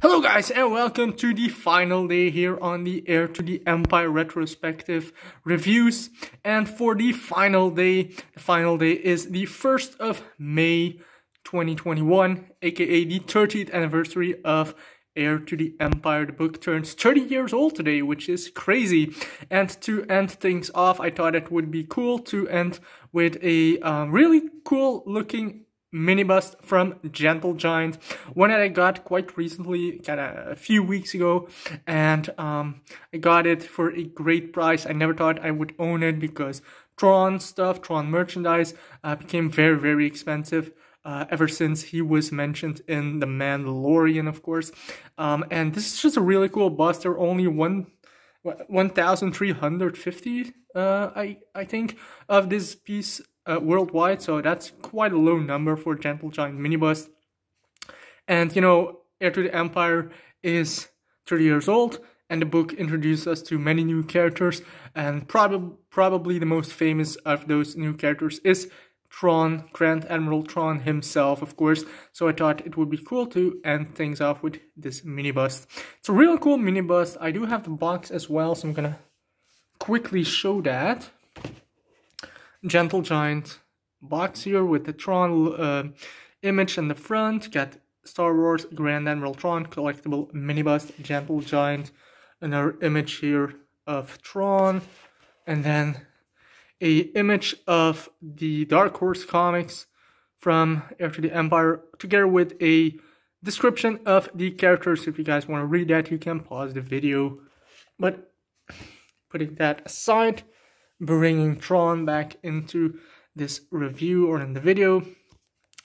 Hello guys and welcome to the final day here on the Air to the Empire retrospective reviews and for the final day, the final day is the 1st of May 2021 aka the 30th anniversary of Heir to the Empire. The book turns 30 years old today, which is crazy. And to end things off, I thought it would be cool to end with a um, really cool looking minibus from Gentle Giant, one that I got quite recently, kind of a few weeks ago, and um, I got it for a great price. I never thought I would own it because Tron stuff, Tron merchandise uh, became very, very expensive. Uh, ever since he was mentioned in The Mandalorian, of course. Um, and this is just a really cool bus. There are only one 1,350, uh, I, I think, of this piece uh, worldwide, so that's quite a low number for Gentle Giant minibus. And you know, Air to the Empire is 30 years old, and the book introduces us to many new characters, and prob- probably the most famous of those new characters is Tron, Grand Admiral Tron himself, of course. So I thought it would be cool to end things off with this minibus. It's a real cool minibus. I do have the box as well, so I'm gonna quickly show that. Gentle Giant box here with the Tron uh, image in the front. Got Star Wars Grand Admiral Tron collectible minibus, Gentle Giant, another image here of Tron, and then a image of the Dark Horse comics from After the Empire, together with a description of the characters. If you guys want to read that, you can pause the video. But putting that aside, bringing Tron back into this review or in the video.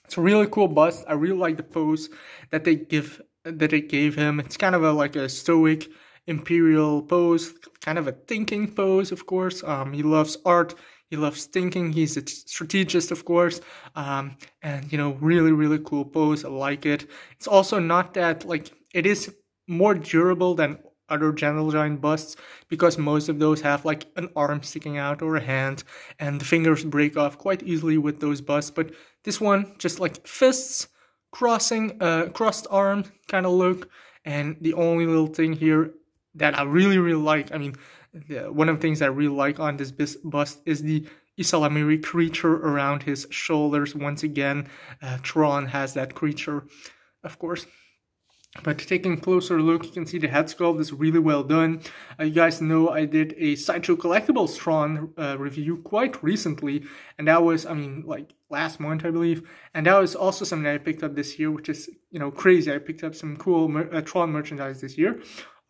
It's a really cool bust. I really like the pose that they give that it gave him. It's kind of a like a stoic imperial pose, kind of a thinking pose, of course. Um, he loves art. He loves thinking. He's a strategist, of course. Um, and you know, really, really cool pose. I like it. It's also not that like it is more durable than other general giant busts because most of those have like an arm sticking out or a hand and the fingers break off quite easily with those busts but this one just like fists crossing uh crossed arm kind of look and the only little thing here that I really really like I mean the, one of the things I really like on this bust is the Isalamiri creature around his shoulders once again uh, Tron has that creature of course but taking closer look, you can see the head sculpt is really well done. Uh, you guys know I did a Sideshow Collectibles Tron uh, review quite recently, and that was, I mean, like last month, I believe. And that was also something I picked up this year, which is, you know, crazy. I picked up some cool mer uh, Tron merchandise this year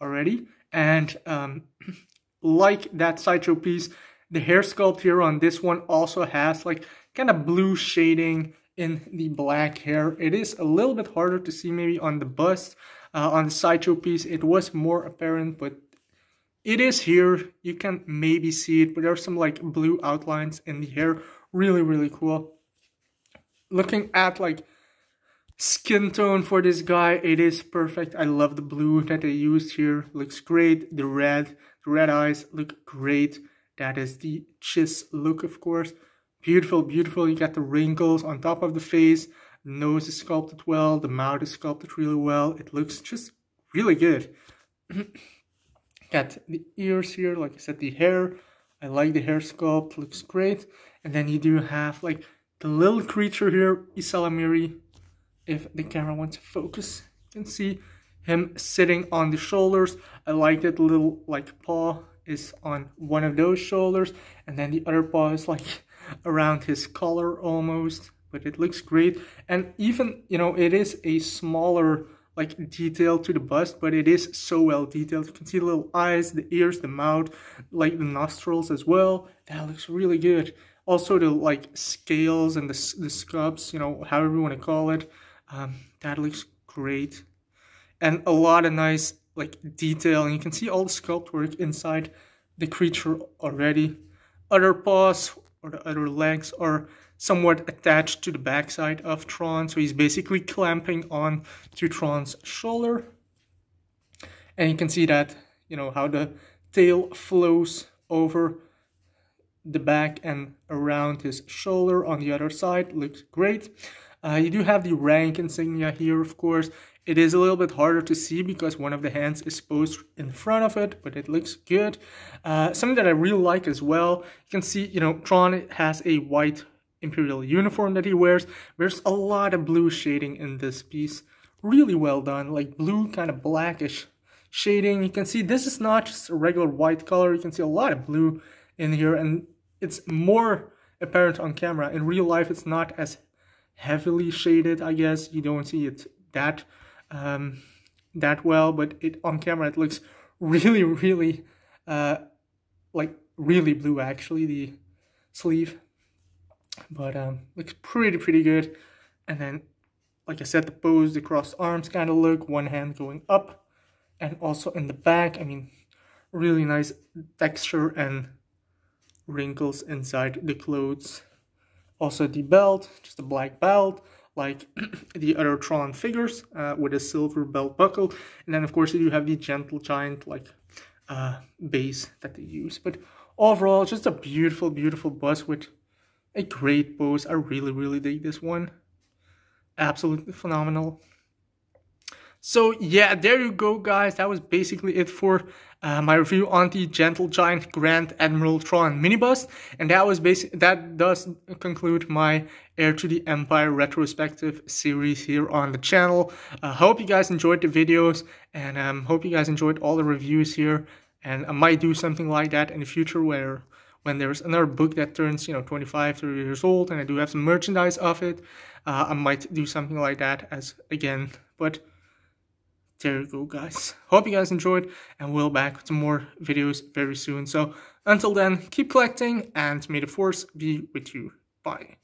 already. And um, like that Sideshow piece, the hair sculpt here on this one also has like kind of blue shading in the black hair. It is a little bit harder to see maybe on the bust, uh, on the sideshow piece. It was more apparent, but it is here. You can maybe see it, but there are some like blue outlines in the hair. Really, really cool. Looking at like skin tone for this guy, it is perfect. I love the blue that they used here. Looks great. The red, the red eyes look great. That is the Chiss look, of course. Beautiful, beautiful. You got the wrinkles on top of the face. Nose is sculpted well. The mouth is sculpted really well. It looks just really good. got the ears here. Like I said, the hair. I like the hair sculpt. Looks great. And then you do have like the little creature here, Isalamiri. If the camera wants to focus, you can see him sitting on the shoulders. I like that little like paw is on one of those shoulders. And then the other paw is like around his collar almost, but it looks great. And even, you know, it is a smaller like detail to the bust, but it is so well detailed. You can see the little eyes, the ears, the mouth, like the nostrils as well. That looks really good. Also the like scales and the, the scabs, you know, however you want to call it. Um, that looks great. And a lot of nice like detail. And you can see all the sculpt work inside the creature already. Other paws or the other legs are somewhat attached to the backside of Tron. So he's basically clamping on to Tron's shoulder. And you can see that, you know, how the tail flows over the back and around his shoulder on the other side. Looks great. Uh, you do have the rank insignia here, of course. It is a little bit harder to see because one of the hands is posed in front of it, but it looks good. Uh, something that I really like as well, you can see, you know, Tron has a white Imperial uniform that he wears. There's a lot of blue shading in this piece. Really well done, like blue kind of blackish shading. You can see this is not just a regular white color. You can see a lot of blue in here and it's more apparent on camera. In real life, it's not as heavily shaded, I guess. You don't see it that um, that well, but it on camera it looks really, really, uh, like really blue actually, the sleeve. But um, looks pretty, pretty good. And then, like I said, the pose, the crossed arms kind of look, one hand going up. And also in the back, I mean, really nice texture and wrinkles inside the clothes. Also the belt, just a black belt, like the other Tron figures uh, with a silver belt buckle. And then, of course, you have the Gentle Giant like uh, base that they use. But overall, just a beautiful, beautiful bus with a great pose. I really, really dig this one. Absolutely phenomenal. So yeah, there you go guys, that was basically it for uh, my review on the Gentle Giant Grand Admiral Tron minibus. And that was basic. that does conclude my Air to the Empire retrospective series here on the channel. Uh, hope you guys enjoyed the videos and um, hope you guys enjoyed all the reviews here. And I might do something like that in the future where when there's another book that turns you know 25 30 years old and I do have some merchandise of it, uh, I might do something like that as again. But there you go, guys. Hope you guys enjoyed, and we'll back with more videos very soon. So until then, keep collecting, and may the force be with you. Bye.